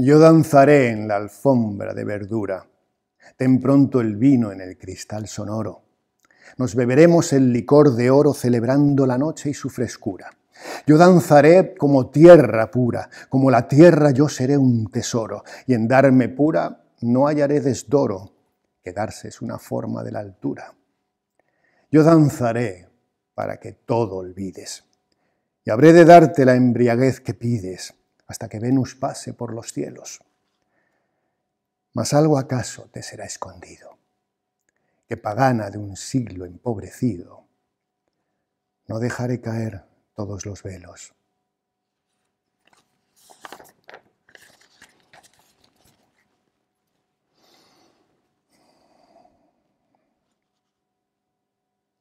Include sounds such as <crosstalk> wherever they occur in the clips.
Yo danzaré en la alfombra de verdura, ten pronto el vino en el cristal sonoro. Nos beberemos el licor de oro celebrando la noche y su frescura. Yo danzaré como tierra pura, como la tierra yo seré un tesoro, y en darme pura no hallaré desdoro, darse es una forma de la altura. Yo danzaré para que todo olvides, y habré de darte la embriaguez que pides, hasta que Venus pase por los cielos. Mas algo acaso te será escondido, que pagana de un siglo empobrecido, no dejaré caer todos los velos.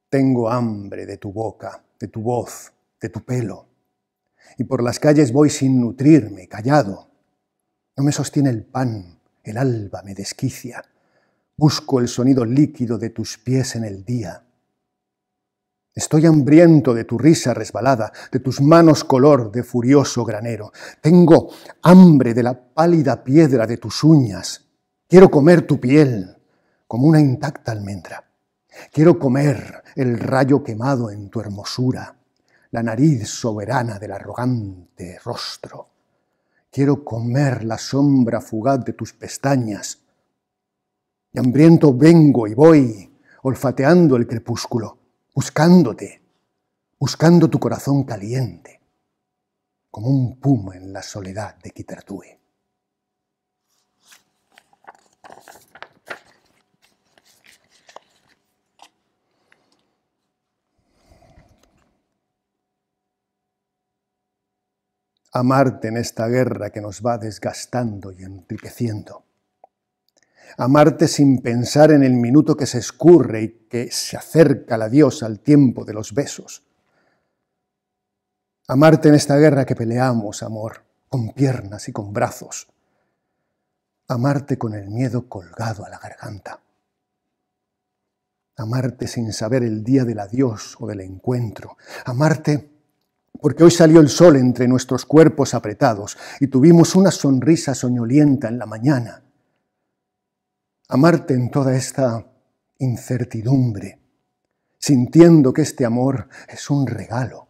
Tengo hambre de tu boca, de tu voz, de tu pelo, y por las calles voy sin nutrirme, callado. No me sostiene el pan, el alba me desquicia. Busco el sonido líquido de tus pies en el día. Estoy hambriento de tu risa resbalada, de tus manos color de furioso granero. Tengo hambre de la pálida piedra de tus uñas. Quiero comer tu piel como una intacta almendra. Quiero comer el rayo quemado en tu hermosura la nariz soberana del arrogante rostro. Quiero comer la sombra fugaz de tus pestañas. Y hambriento vengo y voy, olfateando el crepúsculo, buscándote, buscando tu corazón caliente, como un puma en la soledad de Quitartúe. Amarte en esta guerra que nos va desgastando y enriqueciendo. Amarte sin pensar en el minuto que se escurre y que se acerca la diosa al tiempo de los besos. Amarte en esta guerra que peleamos, amor, con piernas y con brazos. Amarte con el miedo colgado a la garganta. Amarte sin saber el día del adiós o del encuentro. Amarte porque hoy salió el sol entre nuestros cuerpos apretados y tuvimos una sonrisa soñolienta en la mañana. Amarte en toda esta incertidumbre, sintiendo que este amor es un regalo,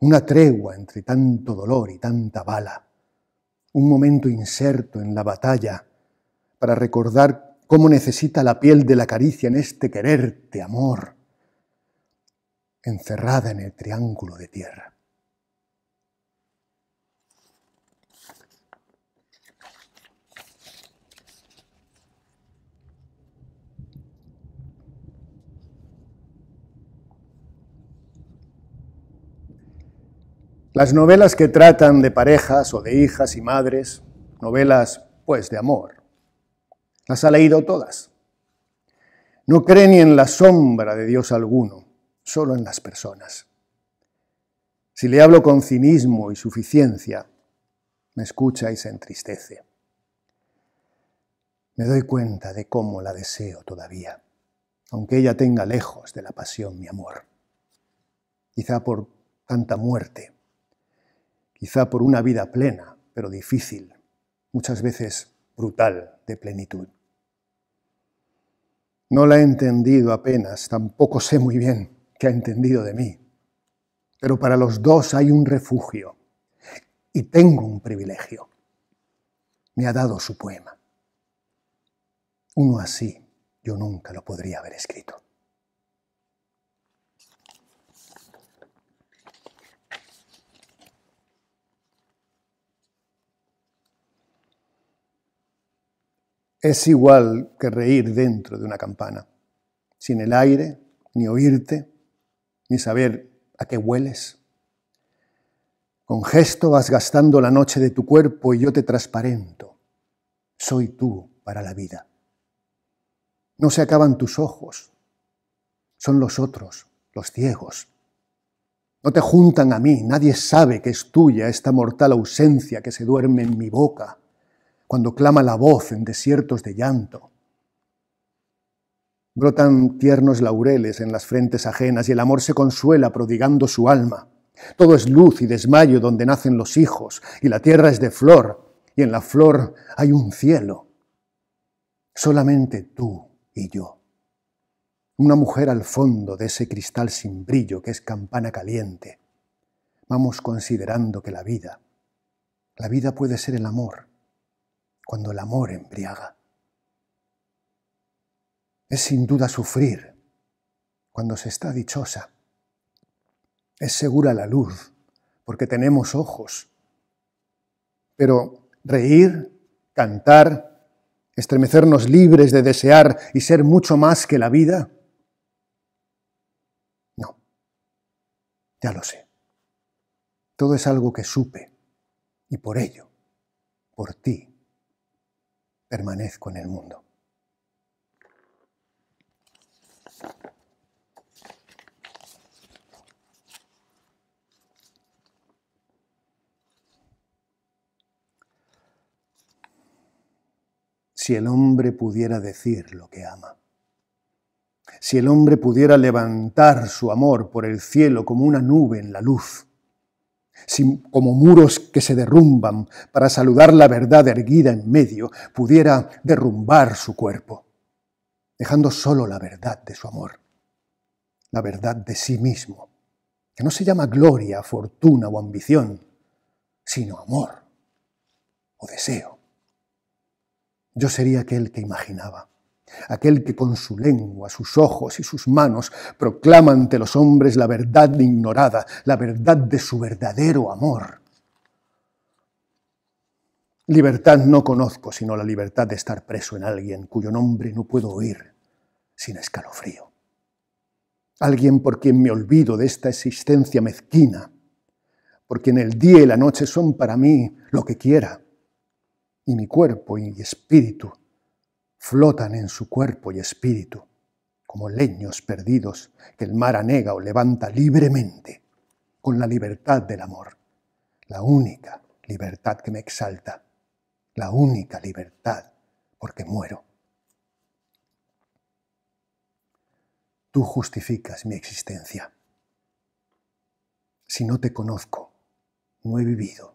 una tregua entre tanto dolor y tanta bala, un momento inserto en la batalla para recordar cómo necesita la piel de la caricia en este quererte, amor encerrada en el triángulo de tierra. Las novelas que tratan de parejas o de hijas y madres, novelas pues de amor, las ha leído todas. No cree ni en la sombra de Dios alguno solo en las personas. Si le hablo con cinismo y suficiencia, me escucha y se entristece. Me doy cuenta de cómo la deseo todavía, aunque ella tenga lejos de la pasión mi amor. Quizá por tanta muerte, quizá por una vida plena, pero difícil, muchas veces brutal de plenitud. No la he entendido apenas, tampoco sé muy bien ha entendido de mí. Pero para los dos hay un refugio y tengo un privilegio. Me ha dado su poema. Uno así yo nunca lo podría haber escrito. Es igual que reír dentro de una campana, sin el aire, ni oírte, ni saber a qué hueles. Con gesto vas gastando la noche de tu cuerpo y yo te transparento. Soy tú para la vida. No se acaban tus ojos, son los otros, los ciegos. No te juntan a mí, nadie sabe que es tuya esta mortal ausencia que se duerme en mi boca, cuando clama la voz en desiertos de llanto. Brotan tiernos laureles en las frentes ajenas y el amor se consuela prodigando su alma. Todo es luz y desmayo donde nacen los hijos y la tierra es de flor y en la flor hay un cielo. Solamente tú y yo. Una mujer al fondo de ese cristal sin brillo que es campana caliente. Vamos considerando que la vida, la vida puede ser el amor, cuando el amor embriaga es sin duda sufrir cuando se está dichosa. Es segura la luz, porque tenemos ojos. Pero reír, cantar, estremecernos libres de desear y ser mucho más que la vida, no, ya lo sé. Todo es algo que supe y por ello, por ti, permanezco en el mundo. Si el hombre pudiera decir lo que ama, si el hombre pudiera levantar su amor por el cielo como una nube en la luz, como muros que se derrumban para saludar la verdad erguida en medio, pudiera derrumbar su cuerpo dejando solo la verdad de su amor, la verdad de sí mismo, que no se llama gloria, fortuna o ambición, sino amor o deseo. Yo sería aquel que imaginaba, aquel que con su lengua, sus ojos y sus manos proclama ante los hombres la verdad ignorada, la verdad de su verdadero amor. Libertad no conozco sino la libertad de estar preso en alguien cuyo nombre no puedo oír sin escalofrío. Alguien por quien me olvido de esta existencia mezquina, porque en el día y la noche son para mí lo que quiera, y mi cuerpo y espíritu flotan en su cuerpo y espíritu, como leños perdidos que el mar anega o levanta libremente, con la libertad del amor, la única libertad que me exalta, la única libertad porque muero. tú justificas mi existencia. Si no te conozco, no he vivido.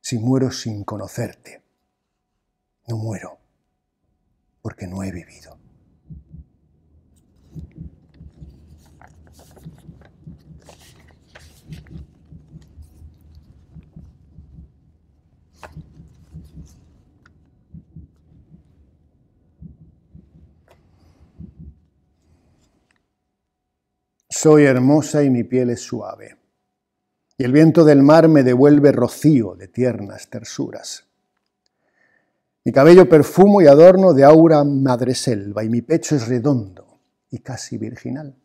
Si muero sin conocerte, no muero, porque no he vivido. Soy hermosa y mi piel es suave. Y el viento del mar me devuelve rocío de tiernas tersuras. Mi cabello perfumo y adorno de aura madreselva, y mi pecho es redondo y casi virginal.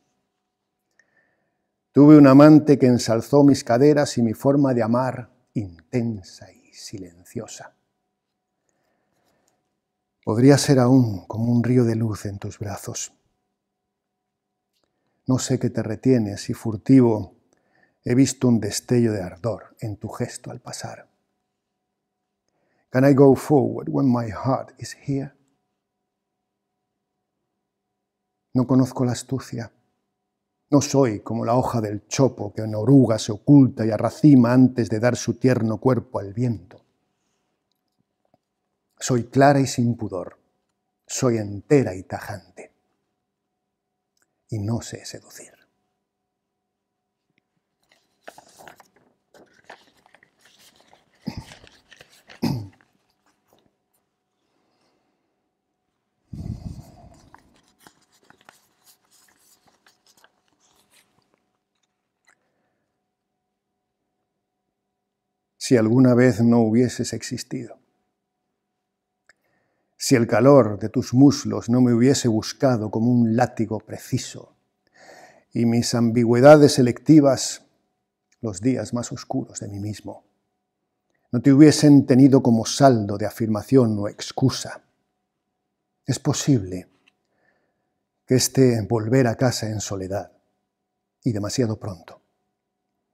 Tuve un amante que ensalzó mis caderas y mi forma de amar intensa y silenciosa. Podría ser aún como un río de luz en tus brazos no sé qué te retienes y furtivo he visto un destello de ardor en tu gesto al pasar. Can I go forward when my heart is here? No conozco la astucia. No soy como la hoja del chopo que en oruga se oculta y arracima antes de dar su tierno cuerpo al viento. Soy clara y sin pudor. Soy entera y tajante y no sé seducir. Si alguna vez no hubieses existido, si el calor de tus muslos no me hubiese buscado como un látigo preciso, y mis ambigüedades selectivas los días más oscuros de mí mismo, no te hubiesen tenido como saldo de afirmación o excusa. Es posible que este volver a casa en soledad, y demasiado pronto,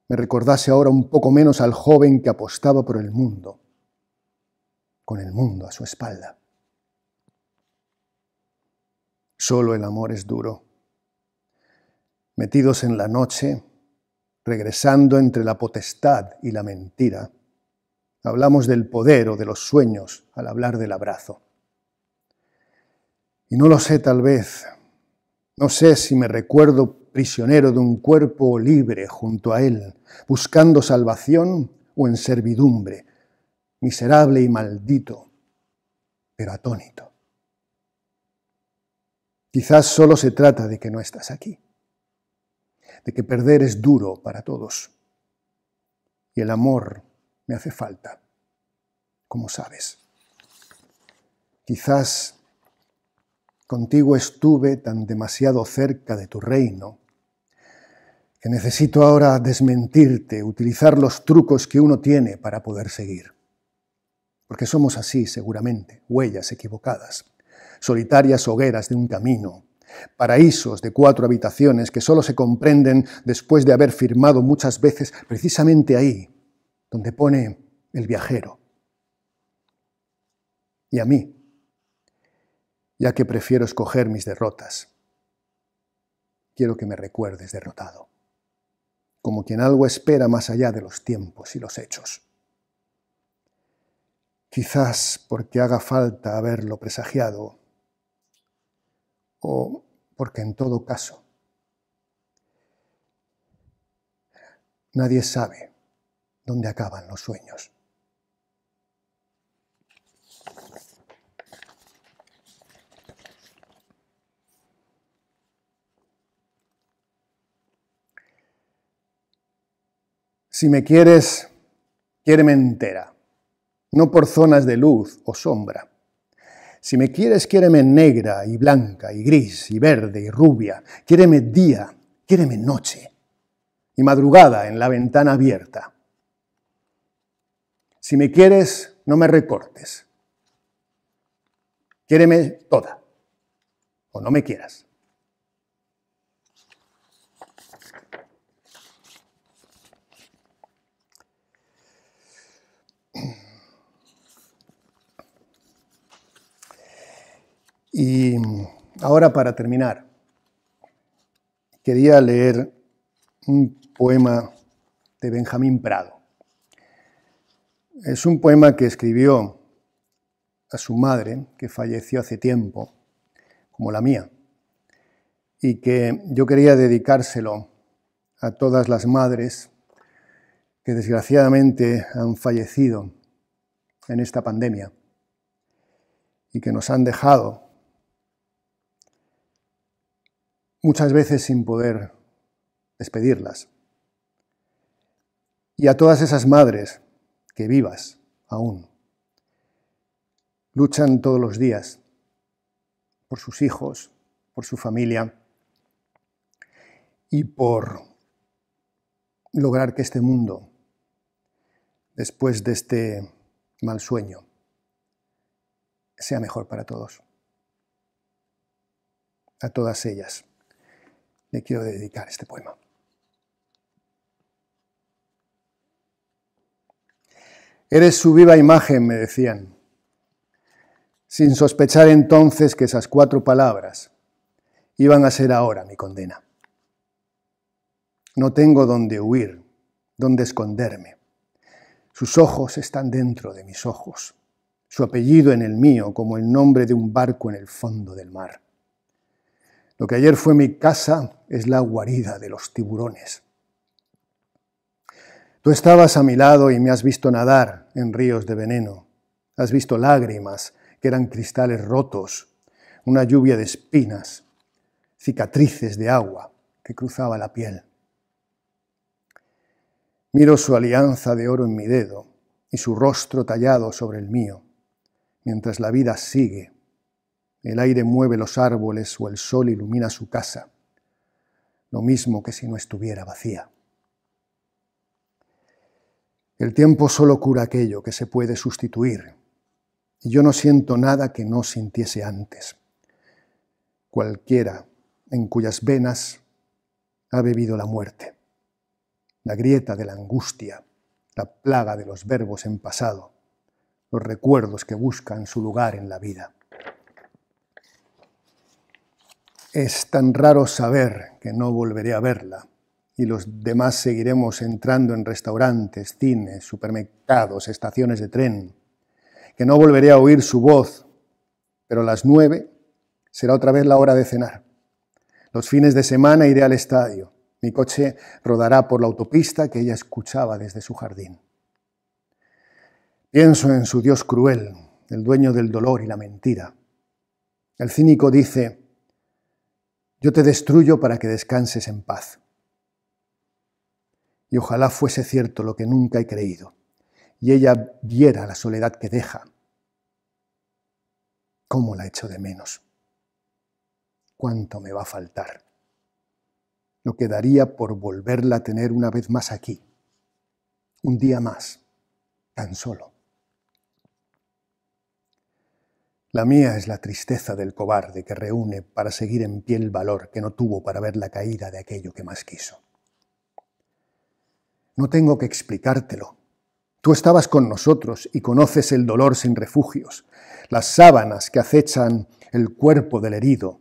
me recordase ahora un poco menos al joven que apostaba por el mundo, con el mundo a su espalda. Solo el amor es duro. Metidos en la noche, regresando entre la potestad y la mentira, hablamos del poder o de los sueños al hablar del abrazo. Y no lo sé tal vez, no sé si me recuerdo prisionero de un cuerpo libre junto a él, buscando salvación o en servidumbre, miserable y maldito, pero atónito. Quizás solo se trata de que no estás aquí, de que perder es duro para todos. Y el amor me hace falta, como sabes. Quizás contigo estuve tan demasiado cerca de tu reino que necesito ahora desmentirte, utilizar los trucos que uno tiene para poder seguir. Porque somos así, seguramente, huellas equivocadas solitarias hogueras de un camino, paraísos de cuatro habitaciones que solo se comprenden después de haber firmado muchas veces precisamente ahí, donde pone el viajero. Y a mí, ya que prefiero escoger mis derrotas, quiero que me recuerdes derrotado, como quien algo espera más allá de los tiempos y los hechos. Quizás porque haga falta haberlo presagiado, o porque en todo caso nadie sabe dónde acaban los sueños. Si me quieres, me entera, no por zonas de luz o sombra si me quieres, quiéreme negra y blanca y gris y verde y rubia. Quiéreme día, quiéreme noche y madrugada en la ventana abierta. Si me quieres, no me recortes. Quiéreme toda o no me quieras. Y mm, ahora para terminar, quería leer un poema de Benjamín Prado. Es un poema que escribió a su madre, que falleció hace tiempo, como la mía, y que yo quería dedicárselo a todas las madres que desgraciadamente han fallecido en esta pandemia y que nos han dejado muchas veces sin poder despedirlas. Y a todas esas madres que vivas aún, luchan todos los días por sus hijos, por su familia y por lograr que este mundo, después de este mal sueño, sea mejor para todos, a todas ellas quiero dedicar este poema. Eres su viva imagen, me decían, sin sospechar entonces que esas cuatro palabras iban a ser ahora mi condena. No tengo dónde huir, dónde esconderme. Sus ojos están dentro de mis ojos, su apellido en el mío como el nombre de un barco en el fondo del mar. Lo que ayer fue mi casa es la guarida de los tiburones. Tú estabas a mi lado y me has visto nadar en ríos de veneno. Has visto lágrimas que eran cristales rotos, una lluvia de espinas, cicatrices de agua que cruzaba la piel. Miro su alianza de oro en mi dedo y su rostro tallado sobre el mío, mientras la vida sigue el aire mueve los árboles o el sol ilumina su casa, lo mismo que si no estuviera vacía. El tiempo solo cura aquello que se puede sustituir, y yo no siento nada que no sintiese antes. Cualquiera en cuyas venas ha bebido la muerte, la grieta de la angustia, la plaga de los verbos en pasado, los recuerdos que buscan su lugar en la vida. es tan raro saber que no volveré a verla y los demás seguiremos entrando en restaurantes, cines, supermercados, estaciones de tren, que no volveré a oír su voz, pero a las nueve será otra vez la hora de cenar. Los fines de semana iré al estadio. Mi coche rodará por la autopista que ella escuchaba desde su jardín. Pienso en su Dios cruel, el dueño del dolor y la mentira. El cínico dice, yo te destruyo para que descanses en paz. Y ojalá fuese cierto lo que nunca he creído, y ella viera la soledad que deja. ¿Cómo la echo de menos? ¿Cuánto me va a faltar? Lo que daría por volverla a tener una vez más aquí, un día más, tan solo. La mía es la tristeza del cobarde que reúne para seguir en pie el valor que no tuvo para ver la caída de aquello que más quiso. No tengo que explicártelo. Tú estabas con nosotros y conoces el dolor sin refugios, las sábanas que acechan el cuerpo del herido.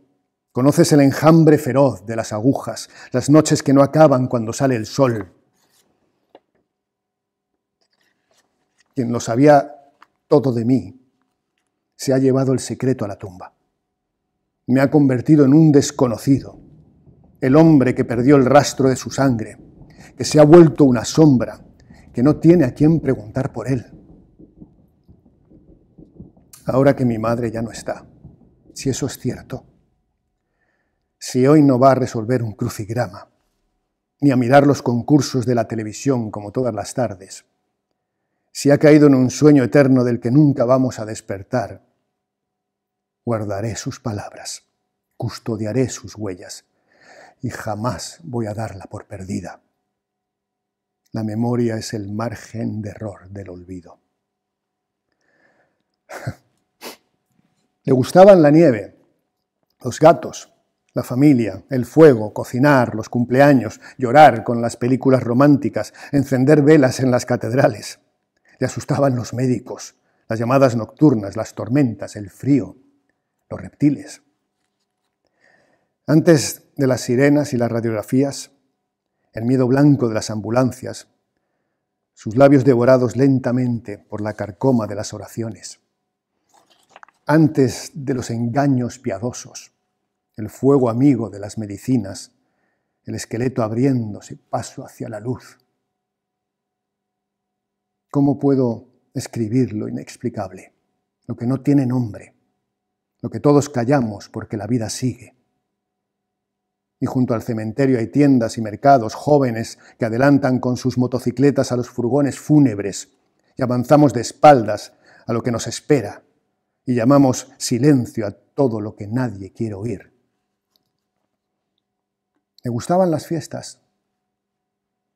Conoces el enjambre feroz de las agujas, las noches que no acaban cuando sale el sol. Quien lo sabía todo de mí se ha llevado el secreto a la tumba. Me ha convertido en un desconocido, el hombre que perdió el rastro de su sangre, que se ha vuelto una sombra, que no tiene a quien preguntar por él. Ahora que mi madre ya no está, si eso es cierto, si hoy no va a resolver un crucigrama, ni a mirar los concursos de la televisión como todas las tardes, si ha caído en un sueño eterno del que nunca vamos a despertar, guardaré sus palabras, custodiaré sus huellas y jamás voy a darla por perdida. La memoria es el margen de error del olvido. <laughs> Le gustaban la nieve, los gatos, la familia, el fuego, cocinar, los cumpleaños, llorar con las películas románticas, encender velas en las catedrales. Le asustaban los médicos, las llamadas nocturnas, las tormentas, el frío, los reptiles. Antes de las sirenas y las radiografías, el miedo blanco de las ambulancias, sus labios devorados lentamente por la carcoma de las oraciones. Antes de los engaños piadosos, el fuego amigo de las medicinas, el esqueleto abriéndose paso hacia la luz, ¿Cómo puedo escribir lo inexplicable? Lo que no tiene nombre, lo que todos callamos porque la vida sigue. Y junto al cementerio hay tiendas y mercados, jóvenes que adelantan con sus motocicletas a los furgones fúnebres y avanzamos de espaldas a lo que nos espera y llamamos silencio a todo lo que nadie quiere oír. Me gustaban las fiestas,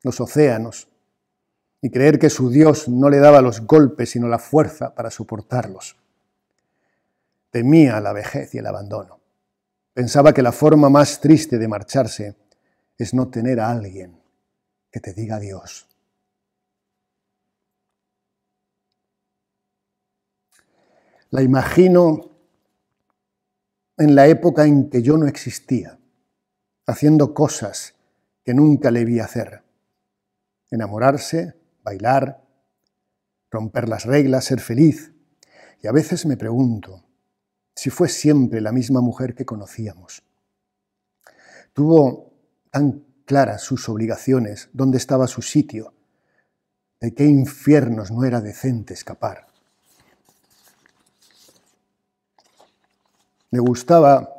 los océanos, y creer que su Dios no le daba los golpes sino la fuerza para soportarlos. Temía la vejez y el abandono. Pensaba que la forma más triste de marcharse es no tener a alguien que te diga Dios. La imagino en la época en que yo no existía, haciendo cosas que nunca le vi hacer. Enamorarse, bailar, romper las reglas, ser feliz. Y a veces me pregunto si fue siempre la misma mujer que conocíamos. Tuvo tan claras sus obligaciones, dónde estaba su sitio, de qué infiernos no era decente escapar. Me gustaba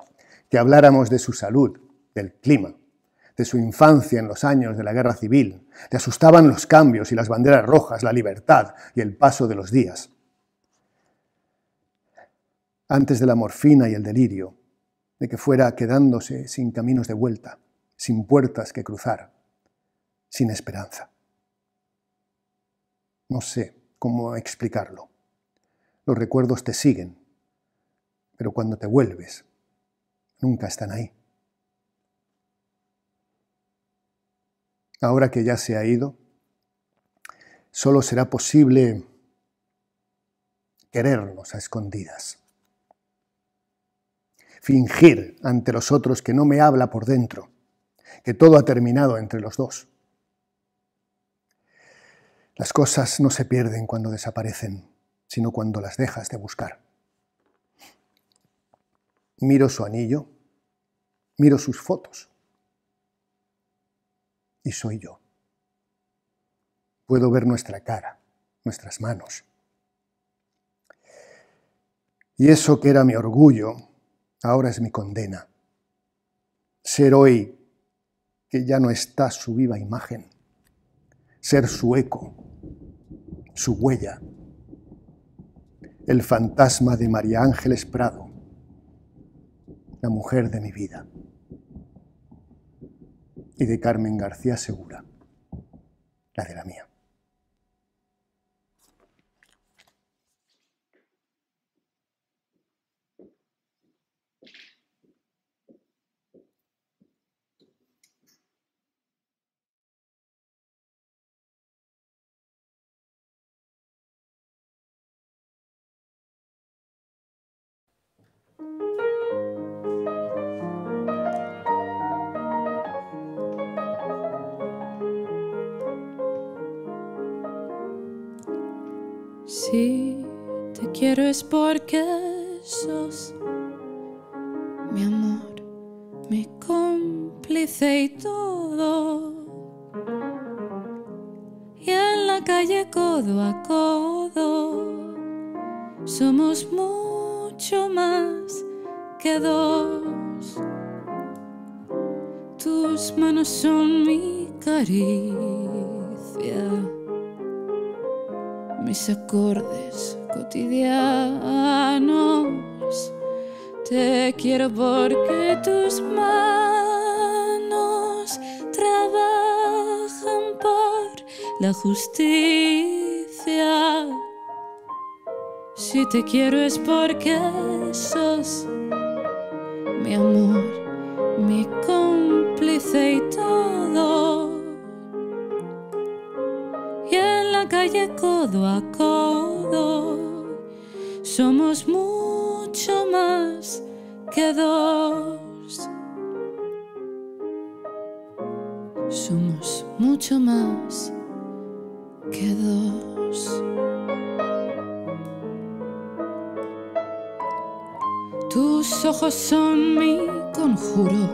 que habláramos de su salud, del clima, su infancia en los años de la guerra civil. te asustaban los cambios y las banderas rojas, la libertad y el paso de los días. Antes de la morfina y el delirio, de que fuera quedándose sin caminos de vuelta, sin puertas que cruzar, sin esperanza. No sé cómo explicarlo. Los recuerdos te siguen, pero cuando te vuelves, nunca están ahí. ahora que ya se ha ido, solo será posible querernos a escondidas, fingir ante los otros que no me habla por dentro, que todo ha terminado entre los dos. Las cosas no se pierden cuando desaparecen, sino cuando las dejas de buscar. Miro su anillo, miro sus fotos, y soy yo. Puedo ver nuestra cara, nuestras manos. Y eso que era mi orgullo, ahora es mi condena. Ser hoy que ya no está su viva imagen, ser su eco, su huella, el fantasma de María Ángeles Prado, la mujer de mi vida y de Carmen García Segura, la de la mía. pero es porque sos mi amor, mi cómplice y todo. Y en la calle codo a codo somos mucho más que dos. Tus manos son mi caricia, mis acordes cotidianos. Te quiero porque tus manos trabajan por la justicia. Si te quiero es porque sos mi amor, mi cómplice y todo. Y en la calle codo a codo somos mucho más que dos. Somos mucho más que dos. Tus ojos son mi conjuro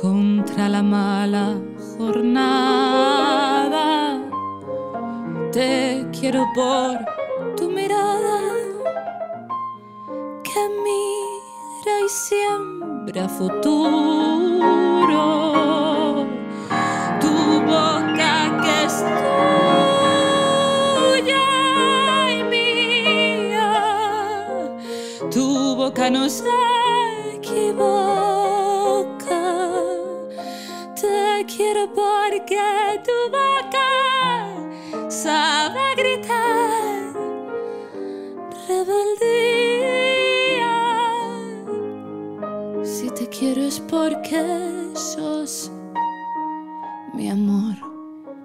contra la mala jornada. Te quiero por tu mirada que mira y siembra futuro. Tu boca que es tuya y mía. Tu boca no se equivoca. Te quiero porque tu boca a gritar rebeldía. Si te quiero es porque sos mi amor,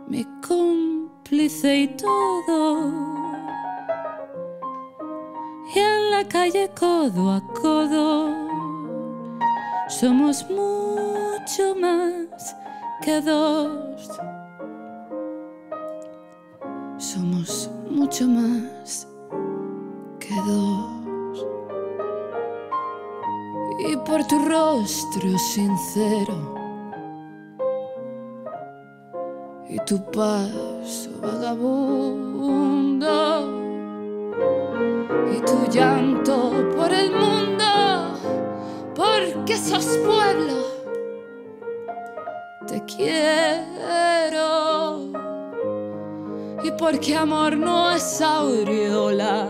mi cómplice y todo. Y en la calle codo a codo somos mucho más que dos mucho más que dos. Y por tu rostro sincero y tu paso vagabundo y tu llanto por el mundo, porque sos pueblo, te quiero porque amor no es aureola,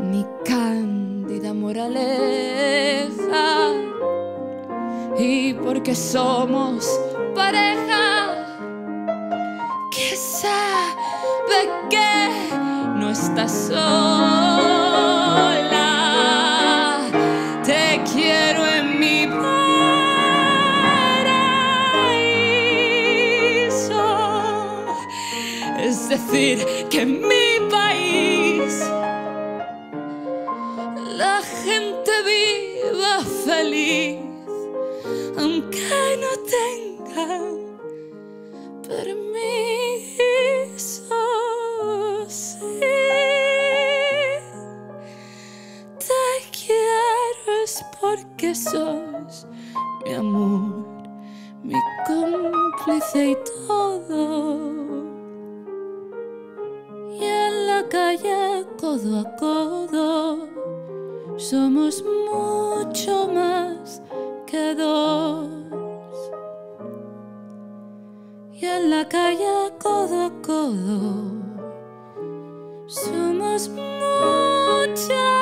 ni cándida moraleja, y porque somos pareja, que sabe que no estás sola. que en mi país la gente viva feliz, aunque no tenga permiso. te quiero es porque sos mi amor, mi cómplice y todo. calle, codo a codo, somos mucho más que dos. Y en la calle, codo a codo, somos mucho